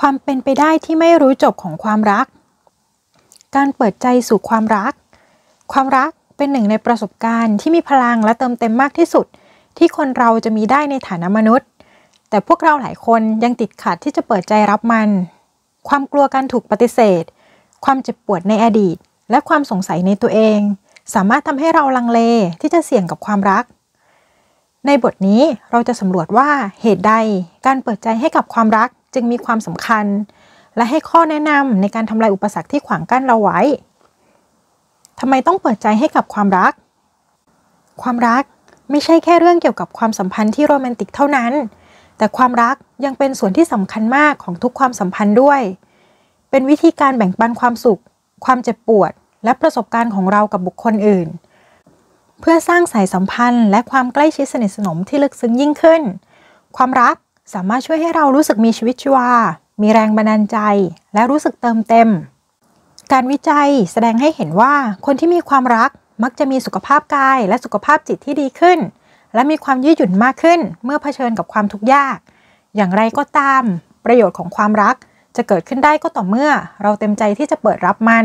ความเป็นไปได้ที่ไม่รู้จบของความรัก การเปิดใจสู่ความรัก ความรักเป็นหนึ่งในประสบการณ์ที่มีพลังและเติมเต็มมากที่สุด ที่คนเราจะมีได้ในฐานะมนุษย์ แต่พวกเราหลายคนยังติดขัดที่จะเปิดใจรับมัน ความกลัวการถูกปฏิเสธ ความเจ็บปวดในอดีต และความสงสัยในตัวเอง สามารถทำให้เราลังเลที่จะเสี่ยงกับความรัก ในบทนี้เราจะสำรวจว่าเหตุใดการเปิดใจให้กับความรักจึงมีความสำคัญและให้ข้อแนะนำในการทำลายอุปสรรคที่ขวางกั้นเราไว้ ทำไมต้องเปิดใจให้กับความรัก ความรักไม่ใช่แค่เรื่องเกี่ยวกับความสัมพันธ์ที่โรแมนติกเท่านั้น แต่ความรักยังเป็นส่วนที่สำคัญมากของทุกความสัมพันธ์ด้วย เป็นวิธีการแบ่งปันความสุข ความเจ็บปวด และประสบการณ์ของเรากับบุคคลอื่น เพื่อสร้างสายสัมพันธ์ และความใกล้ชิดสนิทสนมที่ลึกซึ้งยิ่งขึ้น ความรักสามารถช่วยให้เรารู้สึกมีชีวิตชีวา มีแรงบันดาลใจ และรู้สึกเติมเต็ม การวิจัยแสดงให้เห็นว่าคนที่มีความรักมักจะมีสุขภาพกายและสุขภาพจิตที่ดีขึ้น และมีความยืดหยุ่นมากขึ้นเมื่อเผชิญกับความทุกข์ยาก อย่างไรก็ตาม ประโยชน์ของความรักจะเกิดขึ้นได้ก็ต่อเมื่อเราเต็มใจที่จะเปิดรับมัน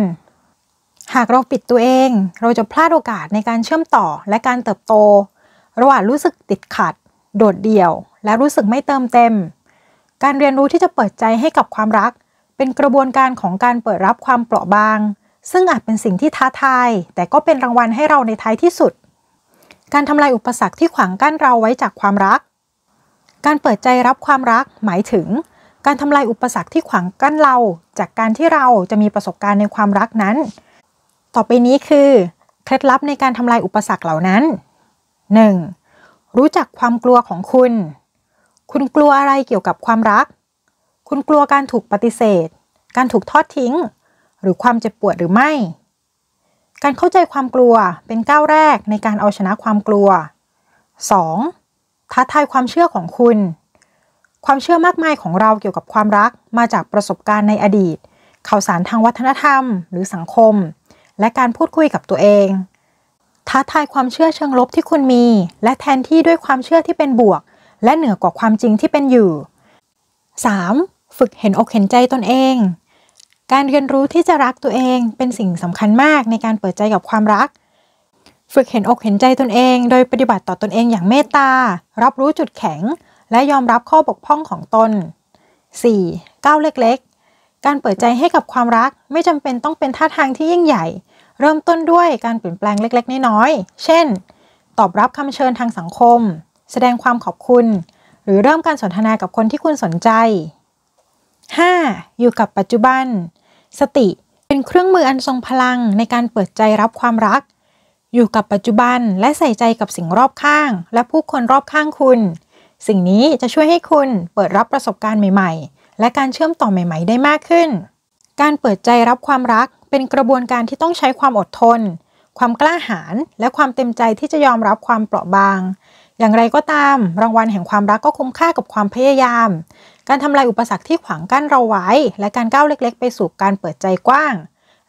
หากเราปิดตัวเองเราจะพลาดโอกาสในการเชื่อมต่อและการเติบโตระหว่างรู้สึกติดขัด โดดเดี่ยวและรู้สึกไม่เติมเต็ม การเรียนรู้ที่จะเปิดใจให้กับความรัก เป็นกระบวนการของการเปิดรับความเปราะบาง ซึ่งอาจเป็นสิ่งที่ท้าทายแต่ก็เป็นรางวัลให้เราในท้ายที่สุด การทำลายอุปสรรคที่ขวางกั้นเราไว้จากความรัก การเปิดใจรับความรัก หมายถึง การทำลายอุปสรรคที่ขวางกั้นเรา จากการที่เราจะมีประสบการณ์ในความรักนั้น ต่อไปนี้คือเคล็ดลับในการทำลายอุปสรรคเหล่านั้น 1. รู้จักความกลัวของคุณคุณกลัวอะไรเกี่ยวกับความรัก คุณกลัวการถูกปฏิเสธ การถูกทอดทิ้ง หรือความเจ็บปวดหรือไม่ การเข้าใจความกลัวเป็นก้าวแรกในการเอาชนะความกลัว 2. ท้าทายความเชื่อของคุณ ความเชื่อมากมายของเราเกี่ยวกับความรักมาจากประสบการณ์ในอดีต ข่าวสารทางวัฒนธรรมหรือสังคม และการพูดคุยกับตัวเอง ท้าทายความเชื่อเชิงลบที่คุณมี และแทนที่ด้วยความเชื่อที่เป็นบวกและเหนือกว่าความจริงที่เป็นอยู่ 3. ฝึกเห็นอกเห็นใจตนเอง การเรียนรู้ที่จะรักตัวเองเป็นสิ่งสำคัญมากในการเปิดใจกับความรัก ฝึกเห็นอกเห็นใจตนเอง โดยปฏิบัติต่อตนเองอย่างเมตตา รับรู้จุดแข็ง และยอมรับข้อบกพร่องของตน 4. ก้าวเล็กๆ การเปิดใจให้กับความรักไม่จำเป็นต้องเป็นท่าทางที่ยิ่งใหญ่ เริ่มต้นด้วยการเปลี่ยนแปลงเล็ก ๆ น้อยๆ เช่น ตอบรับคำเชิญทางสังคมแสดงความขอบคุณหรือเริ่มการสนทนากับคนที่คุณสนใจ 5. อยู่กับปัจจุบัน สติเป็นเครื่องมืออันทรงพลังในการเปิดใจรับความรัก อยู่กับปัจจุบันและใส่ใจกับสิ่งรอบข้างและผู้คนรอบข้างคุณ สิ่งนี้จะช่วยให้คุณเปิดรับประสบการณ์ใหม่ๆ และการเชื่อมต่อใหม่ๆ ได้มากขึ้น การเปิดใจรับความรักเป็นกระบวนการที่ต้องใช้ความอดทน ความกล้าหาญและความเต็มใจที่จะยอมรับความเปราะบางอย่างไรก็ตาม รางวัลแห่งความรักก็คุ้มค่ากับความพยายาม การทำลายอุปสรรคที่ขวางกั้นเราไว้ และการก้าวเล็กๆ ไปสู่การเปิดใจกว้าง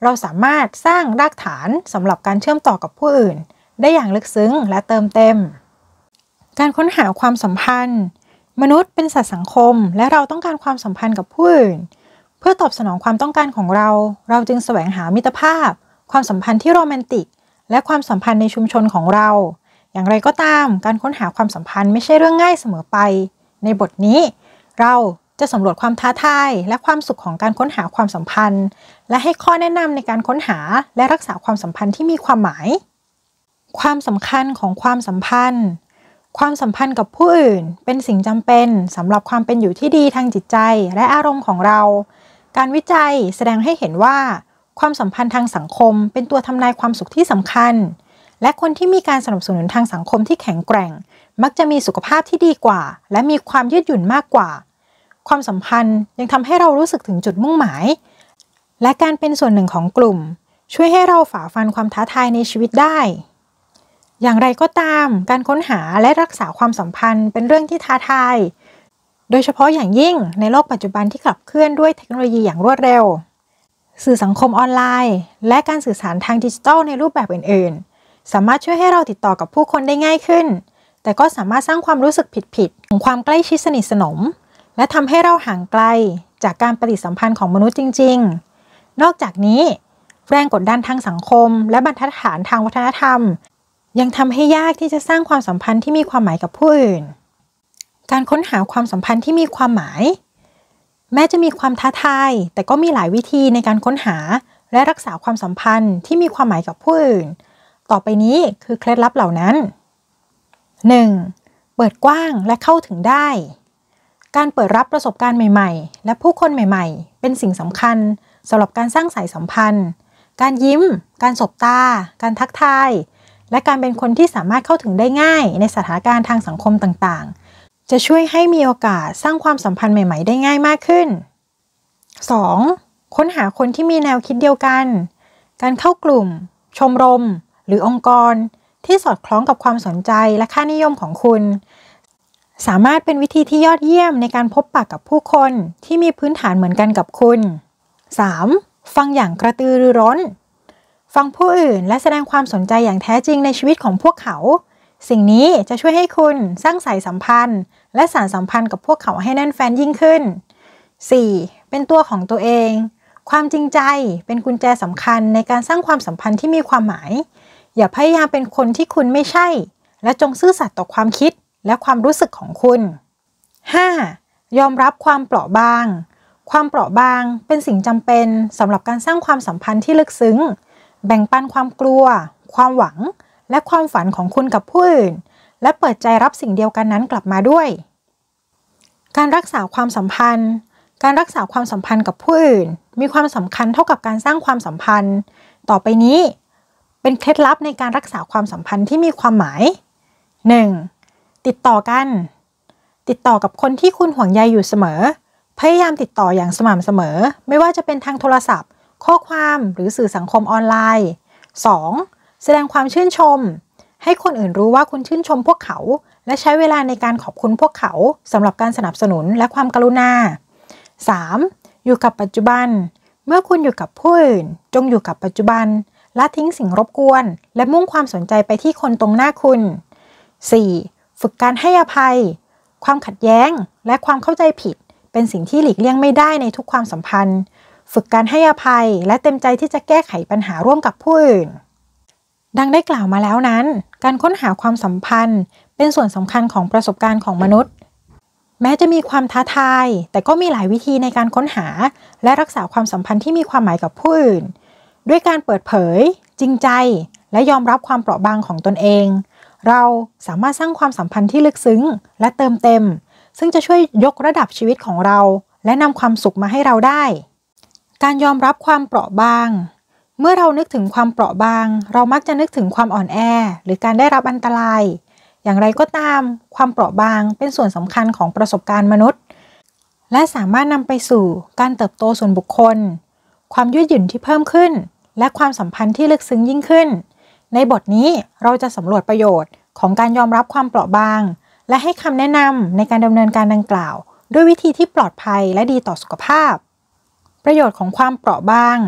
เราสามารถสร้างรากฐานสำหรับการเชื่อมต่อกับผู้อื่น ได้อย่างลึกซึ้งและเติมเต็ม การค้นหาความสัมพันธ์ มนุษย์เป็นสัตว์สังคม และเราต้องการความสัมพันธ์กับผู้อื่น เพื่อตอบสนองความต้องการของเรา เราจึงแสวงหามิตรภาพ ความสัมพันธ์ที่โรแมนติก และความสัมพันธ์ในชุมชนของเราอย่างไรก็ตามการค้นหาความสัมพันธ์ไม่ใช่เรื่องง่ายเสมอไป ในบทนี้ เราจะสำรวจความท้าทายและความสุขของการค้นหาความสัมพันธ์ และให้ข้อแนะนำในการค้นหาและรักษาความสัมพันธ์ที่มีความหมาย ความสำคัญของความสัมพันธ์ ความสัมพันธ์กับผู้อื่นเป็นสิ่งจำเป็นสำหรับความเป็นอยู่ที่ดีทางจิตใจและอารมณ์ของเรา การวิจัยแสดงให้เห็นว่า ความสัมพันธ์ทางสังคม เป็นตัวทำนายความสุขที่สำคัญและคนที่มีการสนับสนุนทางสังคมที่แข็งแกร่ง มักจะมีสุขภาพที่ดีกว่า และมีความยืดหยุ่นมากกว่า ความสัมพันธ์ยังทำให้เรารู้สึกถึงจุดมุ่งหมาย และการเป็นส่วนหนึ่งของกลุ่ม ช่วยให้เราฝ่าฟันความท้าทายในชีวิตได้ อย่างไรก็ตามการค้นหาและรักษาความสัมพันธ์เป็นเรื่องที่ท้าทาย โดยเฉพาะอย่างยิ่งในโลกปัจจุบันที่ขับเคลื่อนด้วยเทคโนโลยีอย่างรวดเร็ว สื่อสังคมออนไลน์ และการสื่อสารทางดิจิทัลในรูปแบบอื่นๆสามารถช่วยให้เราติดต่อกับผู้คนได้ง่ายขึ้น แต่ก็สามารถสร้างความรู้สึกผิด ๆ ของความใกล้ชิดสนิทสนม และทำให้เราห่างไกลจากการปฏิสัมพันธ์ของมนุษย์จริง ๆ นอกจากนี้แรงกดดันทางสังคม และบรรทัดฐานทางวัฒนธรรม ยังทำให้ยากที่จะสร้างความสัมพันธ์ที่มีความหมายกับผู้อื่น การค้นหาความสัมพันธ์ที่มีความหมาย แม้จะมีความท้าทาย แต่ก็มีหลายวิธีในการค้นหาและรักษาความสัมพันธ์ที่มีความหมายกับผู้อื่นต่อไปนี้คือเคล็ดลับเหล่านั้น 1. เปิดกว้างและเข้าถึงได้ การเปิดรับประสบการณ์ใหม่ ๆ และผู้คนใหม่ ๆ เป็นสิ่งสำคัญสำหรับการสร้างสายสัมพันธ์ การยิ้ม การสบตา การทักทาย และการเป็นคนที่สามารถเข้าถึงได้ง่ายในสถานการณ์ทางสังคมต่างๆ จะช่วยให้มีโอกาสสร้างความสัมพันธ์ใหม่ ๆได้ง่ายมากขึ้น 2. ค้นหาคนที่มีแนวคิดเดียวกัน การเข้ากลุ่มชมรมหรือองค์กรที่สอดคล้องกับความสนใจและค่านิยมของคุณ สามารถเป็นวิธีที่ยอดเยี่ยมในการพบปะกกับผู้คนที่มีพื้นฐานเหมือนกันกับคุณ 3. ฟังอย่างกระตือรือร้น ฟังผู้อื่นและแสดงความสนใจอย่างแท้จริงในชีวิตของพวกเขา สิ่งนี้จะช่วยให้คุณสร้างสายสัมพันธ์ และสารสัมพันธ์กับพวกเขาให้แน่นแฟนยิ่งขึ้น 4. เป็นตัวของตัวเอง ความจริงใจเป็นกุญแจสำคัญในการสร้างความสัมพันธ์ที่มีความหมายอย่าพยายามเป็นคนที่คุณไม่ใช่ และจงซื่อสัตย์ต่อความคิดและความรู้สึกของคุณ 5. ยอมรับความเปราะบาง ความเปราะบาง เป็นสิ่งจำเป็นสำหรับการสร้างความสัมพันธ์ที่ลึกซึ้งแบ่งปันความกลัว ความหวัง และความฝันของคุณกับผู้อื่น และเปิดใจรับสิ่งเดียวกันนั้นกลับมาด้วย การรักษาความสัมพันธ์ การรักษาความสัมพันธ์กับผู้อื่น มีความสำคัญเท่ากับการสร้างความสัมพันธ์ ต่อไปนี้เป็นเคล็ดลับในการรักษาความสัมพันธ์ที่มีความหมาย 1. ติดต่อกัน ติดต่อกับคนที่คุณห่วงใยอยู่เสมอ พยายามติดต่ออย่างสม่ำเสมอ ไม่ว่าจะเป็นทางโทรศัพท์ ข้อความหรือสื่อสังคมออนไลน์ 2. แสดงความชื่นชม ให้คนอื่นรู้ว่าคุณชื่นชมพวกเขา และใช้เวลาในการขอบคุณพวกเขาสำหรับการสนับสนุนและความกรุณา 3. อยู่กับปัจจุบัน เมื่อคุณอยู่กับผู้อื่น จงอยู่กับปัจจุบันละทิ้งสิ่งรบกวนและมุ่งความสนใจไปที่คนตรงหน้าคุณ 4. ฝึกการให้อภัย ความขัดแย้งและความเข้าใจผิด เป็นสิ่งที่หลีกเลี่ยงไม่ได้ในทุกความสัมพันธ์ ฝึกการให้อภัยและเต็มใจที่จะแก้ไขปัญหาร่วมกับผู้อื่นดังได้กล่าวมาแล้วนั้น การค้นหาความสัมพันธ์เป็นส่วนสำคัญของประสบการณ์ของมนุษย์ แม้จะมีความท้าทาย แต่ก็มีหลายวิธีในการค้นหา และรักษาความสัมพันธ์ที่มีความหมายกับผู้อื่นด้วยการเปิดเผย จริงใจและยอมรับความเปราะบางของตนเอง เราสามารถสร้างความสัมพันธ์ที่ลึกซึ้ง และเติมเต็ม ซึ่งจะช่วยยกระดับชีวิตของเรา และนำความสุขมาให้เราได้ การยอมรับความเปราะบาง เมื่อเรานึกถึงความเปราะบาง เรามักจะนึกถึงความอ่อนแอ หรือการได้รับอันตราย อย่างไรก็ตามความเปราะบางเป็นส่วนสำคัญของประสบการณ์มนุษย์ และสามารถนำไปสู่การเติบโตส่วนบุคคล ความยืดหยุ่นที่เพิ่มขึ้นและความสัมพันธ์ที่ลึกซึ้งยิ่งขึ้น ในบทนี้เราจะสำรวจประโยชน์ของการยอมรับความเปราะบาง และให้คำแนะนำในการดำเนินการดังกล่าว ด้วยวิธีที่ปลอดภัยและดีต่อสุขภาพ ประโยชน์ของความเปราะบาง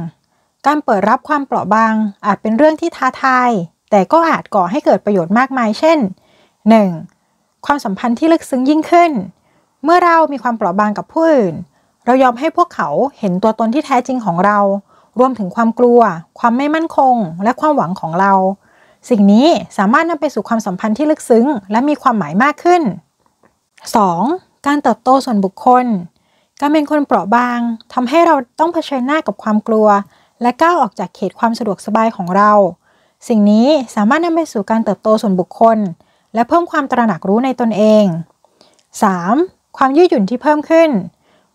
การเปิดรับความเปราะบางอาจเป็นเรื่องที่ท้าทาย แต่ก็อาจก่อให้เกิดประโยชน์มากมาย เช่น 1. ความสัมพันธ์ที่ลึกซึ้งยิ่งขึ้น เมื่อเรามีความเปราะบางกับผู้อื่น เรายอมให้พวกเขาเห็นตัวตนที่แท้จริงของเรารวมถึงความกลัว ความไม่มั่นคง และความหวังของเรา สิ่งนี้สามารถนำไปสู่ความสัมพันธ์ที่ลึกซึ้ง และมีความหมายมากขึ้น 2. การเติบโตส่วนบุคคลการเป็นคนเปราะบางทำให้เราต้องเผชิญหน้ากับความกลัว และก้าวออกจากเขตความสะดวกสบายของเรา สิ่งนี้สามารถนำไปสู่การเติบโตส่วนบุคคล และเพิ่มความตระหนักรู้ในตนเอง 3. ความยืดหยุ่นที่เพิ่มขึ้น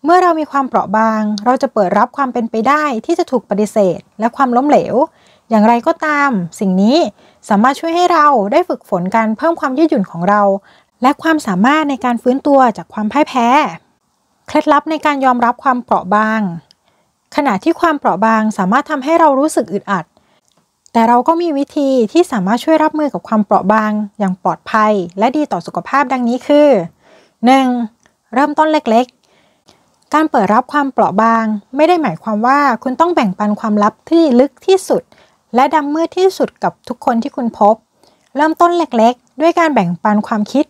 เมื่อเรามีความเปราะบาง เราจะเปิดรับความเป็นไปได้ที่จะถูกปฏิเสธ และความล้มเหลว อย่างไรก็ตาม สิ่งนี้สามารถช่วยให้เราได้ฝึกฝนการเพิ่มความยืดหยุ่นของเรา และความสามารถในการฟื้นตัวจากความพ่ายแพ้ เคล็ดลับในการยอมรับความเปราะบาง ขณะที่ความเปราะบางสามารถทำให้เรารู้สึกอึดอัด แต่เราก็มีวิธีที่สามารถช่วยรับมือกับความเปราะบาง อย่างปลอดภัย และดีต่อสุขภาพ ดังนี้คือ 1. เริ่มต้นเล็กๆการเปิดรับความเปราะบางไม่ได้หมายความว่าคุณต้องแบ่งปันความลับที่ลึกที่สุดและดำมืดที่สุดกับทุกคนที่คุณพบ เริ่มต้นเล็กๆ ด้วยการแบ่งปันความคิด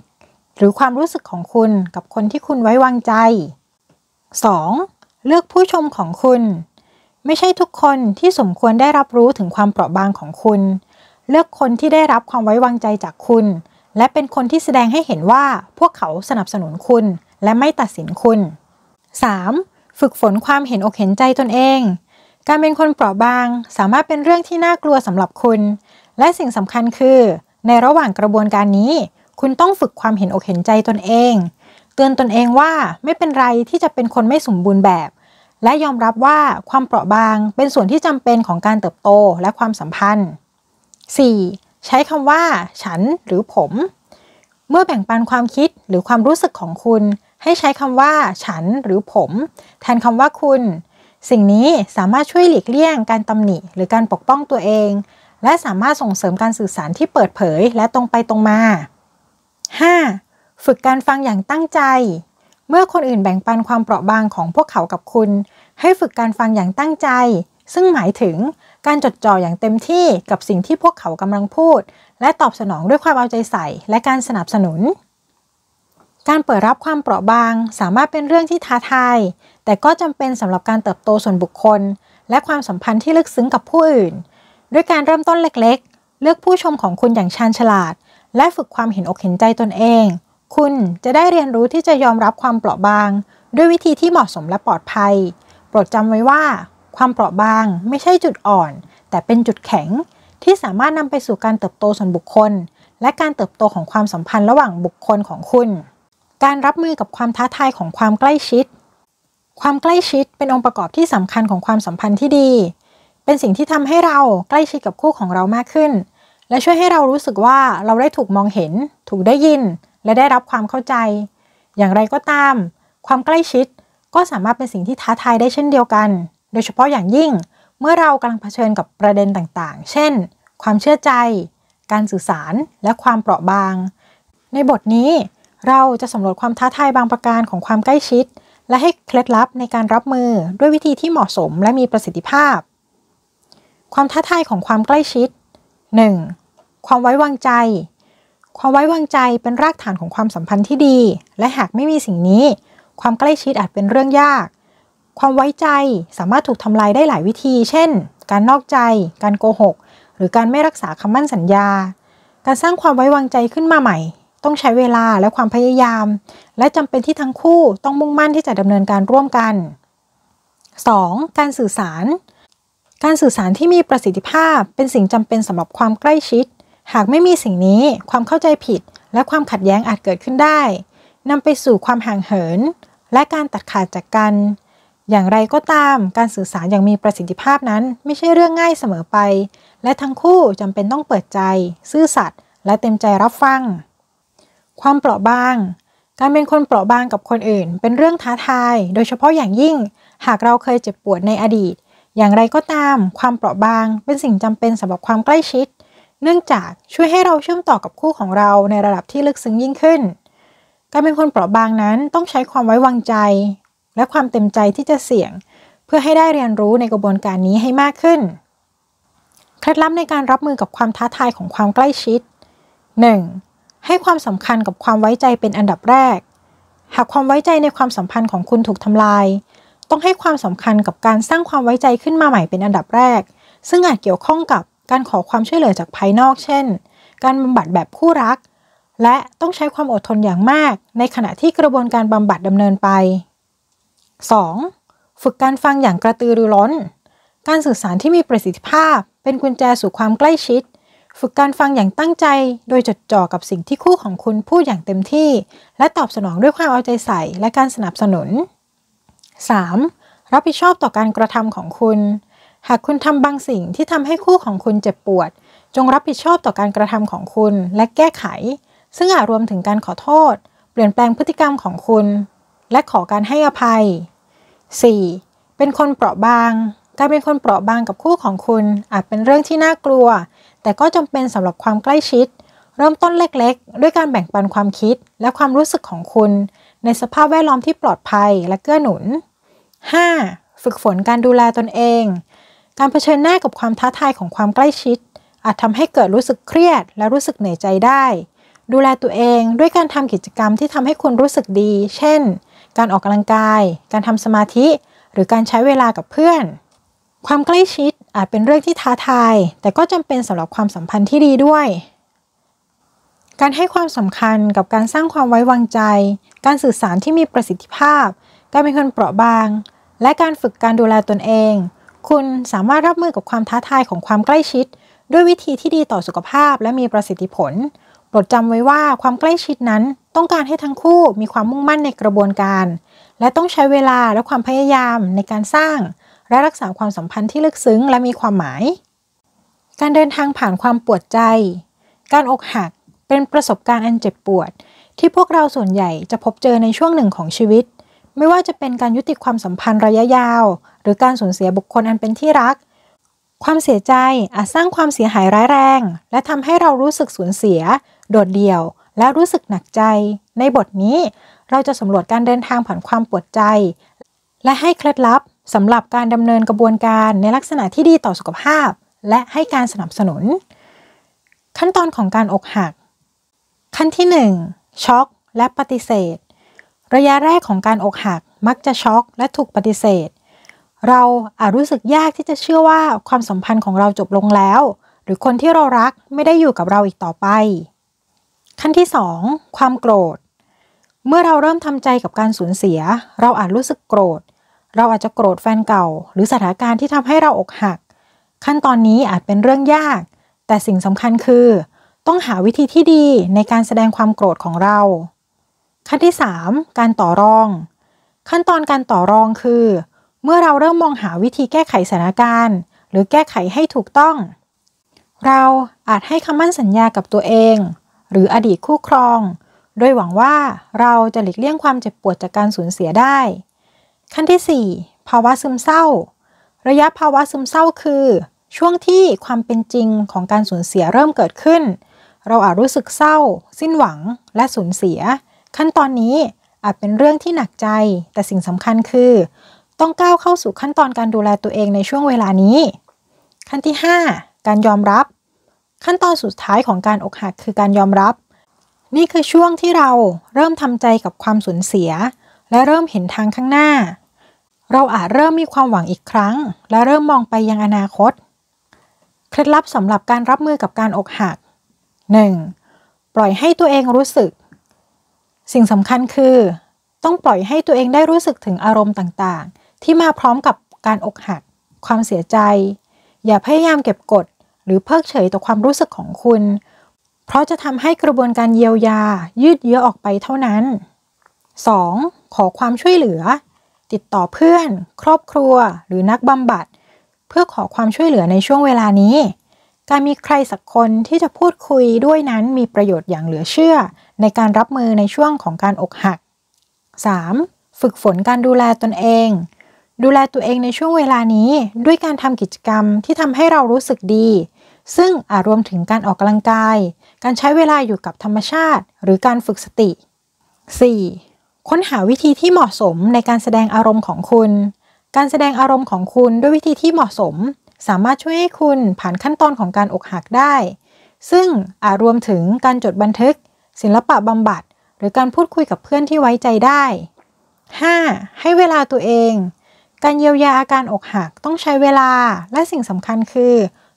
หรือความรู้สึกของคุณ กับคนที่คุณไว้วางใจ 2. เลือกผู้ชมของคุณ ไม่ใช่ทุกคนที่สมควรได้รับรู้ถึงความเปราะบางของคุณ เลือกคนที่ได้รับความไว้วางใจจากคุณ และเป็นคนที่แสดงให้เห็นว่าพวกเขาสนับสนุนคุณ และไม่ตัดสินคุณ 3. ฝึกฝนความเห็นอกเห็นใจตนเอง การเป็นคนเปราะบางสามารถเป็นเรื่องที่น่ากลัวสำหรับคุณ และสิ่งสำคัญคือ ในระหว่างกระบวนการนี้ คุณต้องฝึกความเห็นอกเห็นใจตนเอง เตือนตนเองว่าไม่เป็นไรที่จะเป็นคนไม่สมบูรณ์แบบ และยอมรับว่าความเปราะบางเป็นส่วนที่จำเป็นของการเติบโตและความสัมพันธ์ 4. ใช้คำว่า ฉันหรือผม เมื่อแบ่งปันความคิดหรือความรู้สึกของคุณให้ใช้คำว่า ฉันหรือผม แทนคำว่าคุณ สิ่งนี้สามารถช่วยหลีกเลี่ยง การตำหนิหรือการปกป้องตัวเอง และสามารถส่งเสริมการสื่อสารที่เปิดเผย และตรงไปตรงมา 5. ฝึกการฟังอย่างตั้งใจ เมื่อคนอื่นแบ่งปันความเปราะบางของพวกเขากับคุณ ให้ฝึกการฟังอย่างตั้งใจ ซึ่งหมายถึงการจดจ่ออย่างเต็มที่กับสิ่งที่พวกเขากำลังพูด และตอบสนองด้วยความเอาใจใส่ และการสนับสนุนการเปิดรับความเปราะบางสามารถเป็นเรื่องที่ท้าทาย แต่ก็จำเป็นสำหรับการเติบโตส่วนบุคคล และความสัมพันธ์ที่ลึกซึ้งกับผู้อื่น ด้วยการเริ่มต้นเล็กๆ เลือกผู้ชมของคุณอย่างชาญฉลาด และฝึกความเห็นอกเห็นใจตนเอง คุณจะได้เรียนรู้ที่จะยอมรับความเปราะบาง ด้วยวิธีที่เหมาะสมและปลอดภัย โปรดจำไว้ว่า ความเปราะบางไม่ใช่จุดอ่อน แต่เป็นจุดแข็งที่สามารถนำไปสู่การเติบโตส่วนบุคคล และการเติบโตของความสัมพันธ์ระหว่างบุคคลของคุณการรับมือกับความท้าทายของความใกล้ชิด ความใกล้ชิดเป็นองค์ประกอบที่สำคัญของความสัมพันธ์ที่ดี เป็นสิ่งที่ทำให้เราใกล้ชิดกับคู่ของเรามากขึ้น และช่วยให้เรารู้สึกว่าเราได้ถูกมองเห็น ถูกได้ยิน และได้รับความเข้าใจ อย่างไรก็ตาม ความใกล้ชิดก็สามารถเป็นสิ่งที่ท้าทายได้เช่นเดียวกัน โดยเฉพาะอย่างยิ่งเมื่อเรากำลังเผชิญกับประเด็นต่างๆ เช่น ความเชื่อใจ การสื่อสาร และความเปราะบาง ในบทนี้เราจะสำรวจความท้าทายบางประการของความใกล้ชิด และให้เคล็ดลับในการรับมือด้วยวิธีที่เหมาะสมและมีประสิทธิภาพ ความท้าทายของความใกล้ชิด 1. ความไว้วางใจ ความไว้วางใจเป็นรากฐานของความสัมพันธ์ที่ดี และหากไม่มีสิ่งนี้ ความใกล้ชิดอาจเป็นเรื่องยาก ความไว้ใจสามารถถูกทำลายได้หลายวิธี เช่น การนอกใจ การโกหกหรือการไม่รักษาคำมั่นสัญญา การสร้างความไว้วางใจขึ้นมาใหม่ต้องใช้เวลาและความพยายาม และจำเป็นที่ทั้งคู่ต้องมุ่งมั่นที่จะดำเนินการร่วมกัน 2. การสื่อสาร การสื่อสารที่มีประสิทธิภาพเป็นสิ่งจำเป็นสำหรับความใกล้ชิด หากไม่มีสิ่งนี้ ความเข้าใจผิด และความขัดแย้งอาจเกิดขึ้นได้นำไปสู่ความห่างเหิน และการตัดขาดจากกัน อย่างไรก็ตาม การสื่อสารอย่างมีประสิทธิภาพนั้นไม่ใช่เรื่องง่ายเสมอไป และทั้งคู่จำเป็นต้องเปิดใจ ซื่อสัตย์ และเต็มใจรับฟังความเปราะบาง การเป็นคนเปราะบางกับคนอื่น เป็นเรื่องท้าทาย โดยเฉพาะอย่างยิ่ง หากเราเคยเจ็บปวดในอดีต อย่างไรก็ตามความเปราะบาง เป็นสิ่งจำเป็นสำหรับความใกล้ชิด เนื่องจากช่วยให้เราเชื่อมต่อกับคู่ของเราในระดับที่ลึกซึ้งยิ่งขึ้น การเป็นคนเปราะบางนั้นต้องใช้ความไว้วางใจ และความเต็มใจที่จะเสี่ยง เพื่อให้ได้เรียนรู้ในกระบวนการนี้ให้มากขึ้นเคล็ดลับในการรับมือกับความท้าทายของความใกล้ชิด 1. ให้ความสำคัญกับความไว้ใจเป็นอันดับแรก หากความไว้ใจในความสัมพันธ์ของคุณถูกทำลาย ต้องให้ความสำคัญกับการสร้างความไว้ใจขึ้นมาใหม่เป็นอันดับแรก ซึ่งอาจเกี่ยวข้องกับการขอความช่วยเหลือจากภายนอกเช่น การบำบัดแบบคู่รัก และต้องใช้ความอดทนอย่างมากในขณะที่กระบวนการบำบัดดำเนินไป 2. ฝึกการฟังอย่างกระตือรือร้น การสื่อสารที่มีประสิทธิภาพเป็นกุญแจสู่ความใกล้ชิดฝึกการฟังอย่างตั้งใจโดยจดจ่อกับสิ่งที่คู่ของคุณพูดอย่างเต็มที่ และตอบสนองด้วยความเอาใจใส่และการสนับสนุน 3. รับผิดชอบต่อการกระทำของคุณ หากคุณทำบางสิ่งที่ทำให้คู่ของคุณเจ็บปวด จงรับผิดชอบต่อการกระทำของคุณและแก้ไข ซึ่งอาจรวมถึงการขอโทษ เปลี่ยนแปลงพฤติกรรมของคุณ และขอการให้อภัย 4. เป็นคนเปราะบาง การเป็นคนเปราะบางกับคู่ของคุณ อาจเป็นเรื่องที่น่ากลัวแต่ก็จำเป็นสำหรับความใกล้ชิด เริ่มต้นเล็กๆ ด้วยการแบ่งปันความคิดและความรู้สึกของคุณ ในสภาพแวดล้อมที่ปลอดภัยและเกื้อหนุน 5. ฝึกฝนการดูแลตนเอง การเผชิญหน้ากับความท้าทายของความใกล้ชิด อาจทำให้เกิดรู้สึกเครียด และรู้สึกเหนื่อยใจได้ ดูแลตัวเองด้วยการทำกิจกรรมที่ทำให้คุณรู้สึกดี เช่น การออกกำลังกาย การทำสมาธิ หรือการใช้เวลากับเพื่อนความใกล้ชิดอาจเป็นเรื่องที่ท้าทายแต่ก็จำเป็นสำหรับความสัมพันธ์ที่ดีด้วย การให้ความสำคัญกับการสร้างความไว้วางใจ การสื่อสารที่มีประสิทธิภาพ การเป็นคนเปราะบาง และการฝึกการดูแลตนเอง คุณสามารถรับมือกับความท้าทายของความใกล้ชิด ด้วยวิธีที่ดีต่อสุขภาพและมีประสิทธิผลโปรดจำไว้ว่าความใกล้ชิดนั้น ต้องการให้ทั้งคู่ มีความมุ่งมั่นในกระบวนการ และต้องใช้เวลาและความพยายามในการสร้างและรักษาความสัมพันธ์ที่ลึกซึ้งและมีความหมาย การเดินทางผ่านความปวดใจ การอกหักเป็นประสบการณ์อันเจ็บปวด ที่พวกเราส่วนใหญ่จะพบเจอในช่วงหนึ่งของชีวิต ไม่ว่าจะเป็นการยุติความสัมพันธ์ระยะยาว หรือการสูญเสียบุคคลอันเป็นที่รัก ความเสียใจอาจสร้างความเสียหายร้ายแรง และทำให้เรารู้สึกสูญเสีย โดดเดี่ยวและรู้สึกหนักใจ ในบทนี้เราจะสำรวจการเดินทางผ่านความปวดใจ และให้เคล็ดลับสำหรับการดำเนินกระบวนการในลักษณะที่ดีต่อสุขภาพ และให้การสนับสนุน ขั้นตอนของการอกหัก ขั้นที่ 1 ช็อกและปฏิเสธ ระยะแรกของการอกหักมักจะช็อกและถูกปฏิเสธ เราอาจรู้สึกยากที่จะเชื่อว่าความสัมพันธ์ของเราจบลงแล้ว หรือคนที่เรารักไม่ได้อยู่กับเราอีกต่อไป ขั้นที่ 2 ความโกรธ เมื่อเราเริ่มทำใจกับการสูญเสีย เราอาจรู้สึกโกรธเราอาจจะโกรธแฟนเก่าหรือสถานการณ์ที่ทำให้เราอกหัก ขั้นตอนนี้อาจเป็นเรื่องยาก แต่สิ่งสำคัญคือ ต้องหาวิธีที่ดีในการแสดงความโกรธของเรา ขั้นที่ 3 การต่อรอง ขั้นตอนการต่อรองคือ เมื่อเราเริ่มมองหาวิธีแก้ไขสถานการณ์ หรือแก้ไขให้ถูกต้อง เราอาจให้คำมั่นสัญญากับตัวเอง หรืออดีตคู่ครอง โดยหวังว่าเราจะหลีกเลี่ยงความเจ็บปวดจากการสูญเสียได้ขั้นที่4ภาวะซึมเศร้า ระยะภาวะซึมเศร้าคือ ช่วงที่ความเป็นจริงของการสูญเสียเริ่มเกิดขึ้น เราอาจรู้สึกเศร้า สิ้นหวังและสูญเสีย ขั้นตอนนี้อาจเป็นเรื่องที่หนักใจ แต่สิ่งสำคัญคือ ต้องก้าวเข้าสู่ขั้นตอนการดูแลตัวเองในช่วงเวลานี้ ขั้นที่ 5การยอมรับ ขั้นตอนสุดท้ายของการอกหักคือการยอมรับ นี่คือช่วงที่เราเริ่มทำใจกับความสูญเสีย และเริ่มเห็นทางข้างหน้าเราอาจเริ่มมีความหวังอีกครั้ง และเริ่มมองไปยังอนาคต เคล็ดลับสำหรับการรับมือกับการอกหัก 1. ปล่อยให้ตัวเองรู้สึก สิ่งสำคัญคือ ต้องปล่อยให้ตัวเองได้รู้สึกถึงอารมณ์ต่างๆ ที่มาพร้อมกับการอกหักความเสียใจ อย่าพยายามเก็บกดหรือเพิกเฉยต่อความรู้สึกของคุณ เพราะจะทำให้กระบวนการเยียวยายืดเยื้อออกไปเท่านั้น 2. ขอความช่วยเหลือติดต่อเพื่อน ครอบครัว หรือนักบำบัด เพื่อขอความช่วยเหลือในช่วงเวลานี้ การมีใครสักคนที่จะพูดคุยด้วยนั้นมีประโยชน์อย่างเหลือเชื่อ ในการรับมือในช่วงของการอกหัก 3. ฝึกฝนการดูแลตนเอง ดูแลตัวเองในช่วงเวลานี้ ด้วยการทำกิจกรรมที่ทำให้เรารู้สึกดี ซึ่งอาจรวมถึงการออกกำลังกาย การใช้เวลาอยู่กับธรรมชาติ หรือการฝึกสติ 4. ค้นหาวิธีที่เหมาะสมในการแสดงอารมณ์ของคุณ การแสดงอารมณ์ของคุณด้วยวิธีที่เหมาะสม สามารถช่วยให้คุณผ่านขั้นตอนของการอกหักได้ ซึ่งอาจรวมถึงการจดบันทึก ศิลปะบำบัด หรือการพูดคุยกับเพื่อนที่ไว้ใจได้ 5. ให้เวลาตัวเอง การเยียวยาอาการอกหักต้องใช้เวลา และสิ่งสำคัญคือ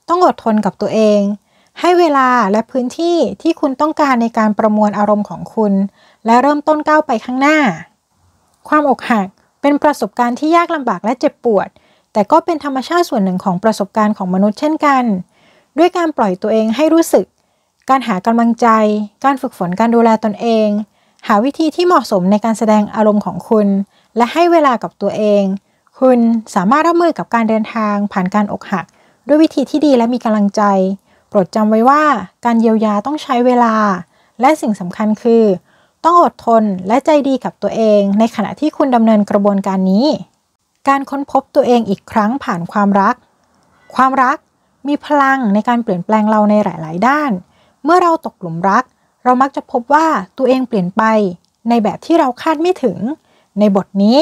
ต้องอดทนกับตัวเอง ให้เวลาและพื้นที่ที่คุณต้องการในการประมวลอารมณ์ของคุณและเริ่มต้นก้าวไปข้างหน้า ความอกหักเป็นประสบการณ์ที่ยากลำบากและเจ็บปวด แต่ก็เป็นธรรมชาติส่วนหนึ่งของประสบการณ์ของมนุษย์เช่นกัน ด้วยการปล่อยตัวเองให้รู้สึก การหากำลังใจ การฝึกฝนการดูแลตนเอง หาวิธีที่เหมาะสมในการแสดงอารมณ์ของคุณ และให้เวลากับตัวเอง คุณสามารถรับมือกับการเดินทางผ่านการอกหัก ด้วยวิธีที่ดีและมีกำลังใจ โปรดจำไว้ว่าการเยียวยาต้องใช้เวลา และสิ่งสำคัญคือต้องอดทนและใจดีกับตัวเอง ในขณะที่คุณดำเนินกระบวนการนี้ การค้นพบตัวเองอีกครั้งผ่านความรัก ความรักมีพลังในการเปลี่ยนแปลงเราในหลาย ๆ ด้าน เมื่อเราตกหลุมรัก เรามักจะพบว่าตัวเองเปลี่ยนไป ในแบบที่เราคาดไม่ถึง ในบทนี้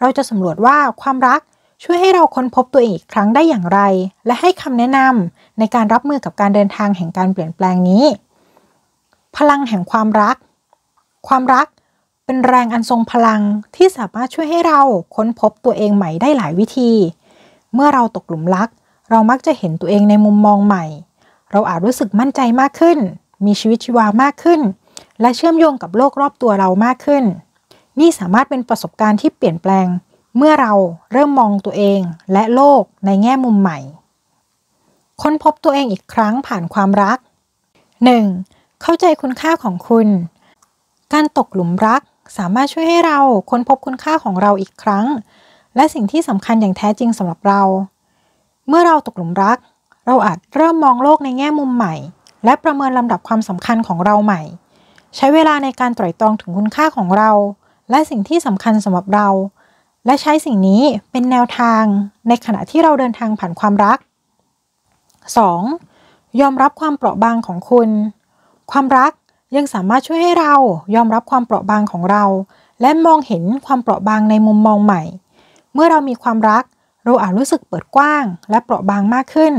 เราจะสำรวจว่าความรักช่วยให้เราค้นพบตัวเองอีกครั้งได้อย่างไร และให้คำแนะนำในการรับมือกับการเดินทางแห่งการเปลี่ยนแปลงนี้ พลังแห่งความรักความรักเป็นแรงอันทรงพลังที่สามารถช่วยให้เราค้นพบตัวเองใหม่ได้หลายวิธี เมื่อเราตกหลุมรักเรามักจะเห็นตัวเองในมุมมองใหม่ เราอาจรู้สึกมั่นใจมากขึ้น มีชีวิตชีวามากขึ้น และเชื่อมโยงกับโลกรอบตัวเรามากขึ้น นี่สามารถเป็นประสบการณ์ที่เปลี่ยนแปลง เมื่อเราเริ่มมองตัวเองและโลกในแง่มุมใหม่ ค้นพบตัวเองอีกครั้งผ่านความรัก 1. เข้าใจคุณค่าของคุณการตกหลุมรักสามารถช่วยให้เราค้นพบคุณค่าของเราอีกครั้ง และสิ่งที่สำคัญอย่างแท้จริงสำหรับเรา เมื่อเราตกหลุมรัก เราอาจเริ่มมองโลกในแง่มุมใหม่ และประเมินลำดับความสำคัญของเราใหม่ ใช้เวลาในการตรยตรองถึงคุณค่าของเรา และสิ่งที่สำคัญสำหรับเรา และใช้สิ่งนี้เป็นแนวทางในขณะที่เราเดินทางผ่านความรัก 2. ยอมรับความเปราะบางของคุณ ความรักยังสามารถช่วยให้เรายอมรับความเปราะบางของเรา และมองเห็นความเปราะบางในมุมมองใหม่ เมื่อเรามีความรัก เราอาจรู้สึกเปิดกว้างและเปราะบางมากขึ้น